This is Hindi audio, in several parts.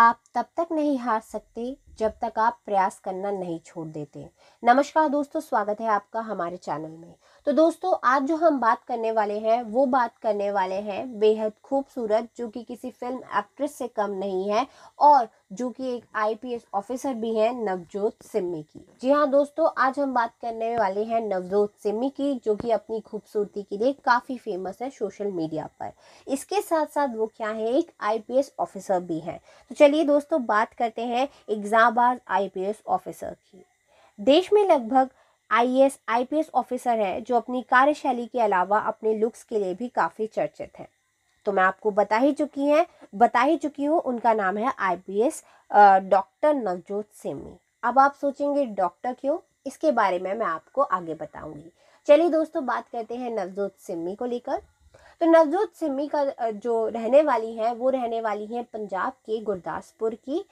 आप तब तक नहीं हार सकते जब तक आप प्रयास करना नहीं छोड़ देते नमस्कार दोस्तों स्वागत है आपका हमारे चैनल में तो दोस्तों आज जो हम बात करने वाले हैं वो बात करने वाले हैं बेहद खूबसूरत जो कि किसी फिल्म एक्ट्रेस से कम नहीं है और जो कि एक आईपीएस ऑफिसर भी हैं नवजोत सिमी की जी हाँ दोस्तों आज हम बात करने वाले हैं नवजोत सिमी की जो कि अपनी खूबसूरती के लिए काफ़ी फेमस है सोशल मीडिया पर इसके साथ साथ वो क्या है एक आईपीएस ऑफिसर भी हैं तो चलिए दोस्तों बात करते हैं एग्जाम नाबाज आईपीएस ऑफिसर की देश में लगभग आईएएस आईपीएस ऑफिसर हैं जो अपनी कार्यशैली के अलावा अपने लुक्स के लिए भी काफ़ी चर्चित हैं तो मैं आपको बता ही चुकी हैं बता ही चुकी हूँ उनका नाम है आईपीएस डॉक्टर नवजोत सिमी अब आप सोचेंगे डॉक्टर क्यों इसके बारे में मैं आपको आगे बताऊंगी चलिए दोस्तों बात करते हैं नवजोत सिमी को लेकर तो नवजोत सिमी का जो रहने वाली हैं वो रहने वाली हैं पंजाब के गुरदासपुर की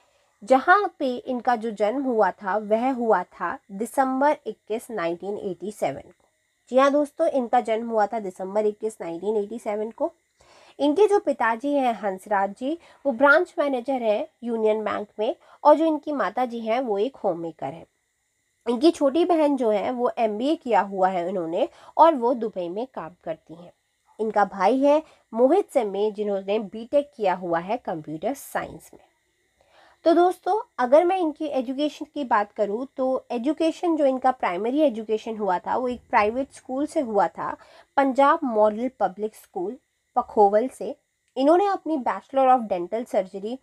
जहाँ पे इनका जो जन्म हुआ था वह हुआ था दिसंबर 21 1987 को जी हाँ दोस्तों इनका जन्म हुआ था दिसंबर 21 1987 को इनके जो पिताजी हैं हंसराज जी वो ब्रांच मैनेजर हैं यूनियन बैंक में और जो इनकी माता जी हैं वो एक होम मेकर हैं इनकी छोटी बहन जो है वो एम किया हुआ है उन्होंने और वो दुबई में काम करती हैं इनका भाई है मोहित सेमे जिन्होंने बीटेक किया हुआ है कंप्यूटर साइंस में तो दोस्तों अगर मैं इनकी एजुकेशन की बात करूँ तो एजुकेशन जो इनका प्राइमरी एजुकेशन हुआ था वो एक प्राइवेट स्कूल से हुआ था Punjab model public school Pakhowal से इन्होंने अपनी bachelor of dental surgery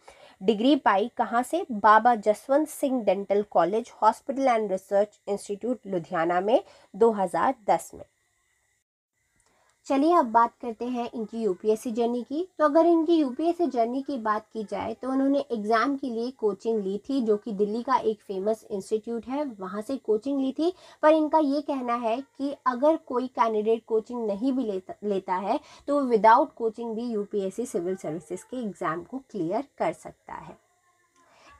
degree पाई कहाँ से Baba Jaswant Singh dental college hospital and research institute Ludhiana में 2010 में चलिए अब बात करते हैं इनकी यूपीएससी जर्नी की तो अगर इनकी यूपीएससी जर्नी की बात की जाए तो उन्होंने एग्ज़ाम के लिए कोचिंग ली थी जो कि दिल्ली का एक फेमस इंस्टीट्यूट है वहाँ से कोचिंग ली थी पर इनका ये कहना है कि अगर कोई कैंडिडेट कोचिंग नहीं भी लेता लेता है तो विदाउट कोचिंग भी यूपीएससी सिविल सर्विसेज के एग्ज़ाम को क्लियर कर सकता है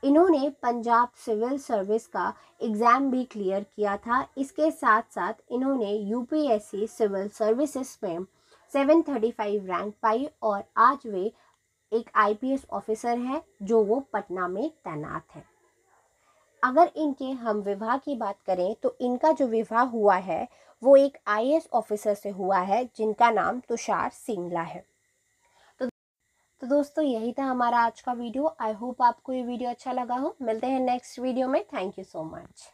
इन्होंने पंजाब सिविल सर्विस का एग्ज़ाम भी क्लियर किया था इसके साथ साथ इन्होंने यूपीएससी सिविल सर्विसेज में 735 रैंक पाई और आज वे एक आईपीएस ऑफिसर हैं जो वो पटना में तैनात है अगर इनके हम विवाह की बात करें तो इनका जो विवाह हुआ है वो एक आईएएस ऑफिसर से हुआ है जिनका नाम तुषार सिंगला है तो दोस्तों यही था हमारा आज का वीडियो आई होप आपको ये वीडियो अच्छा लगा हो मिलते हैं नेक्स्ट वीडियो में थैंक यू सो मच